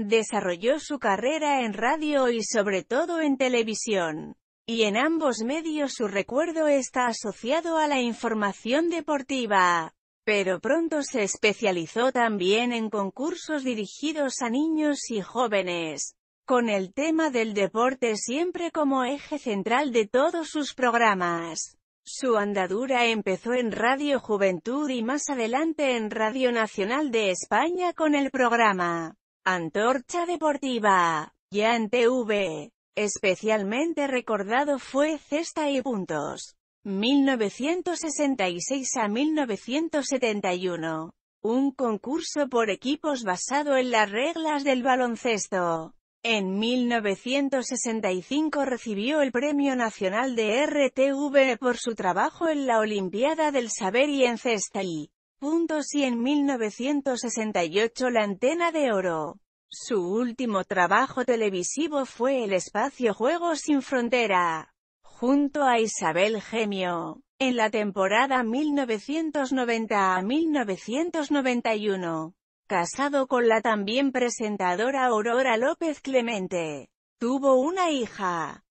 Desarrolló su carrera en radio y sobre todo en televisión. Y en ambos medios su recuerdo está asociado a la información deportiva. Pero pronto se especializó también en concursos dirigidos a niños y jóvenes, con el tema del deporte siempre como eje central de todos sus programas. Su andadura empezó en Radio Juventud y más adelante en Radio Nacional de España con el programa Antorcha Deportiva. Ya en TV. Especialmente recordado fue Cesta y Puntos. 1966 a 1971. Un concurso por equipos basado en las reglas del baloncesto. En 1965 recibió el Premio Nacional de RTV por su trabajo en la Olimpiada del Saber y en Cesta y Puntos y en 1968 la antena de oro. Su último trabajo televisivo fue el espacio Juegos sin Frontera, junto a Isabel Gemio, en la temporada 1990 a 1991. Casado con la también presentadora Aurora López Clemente, tuvo una hija,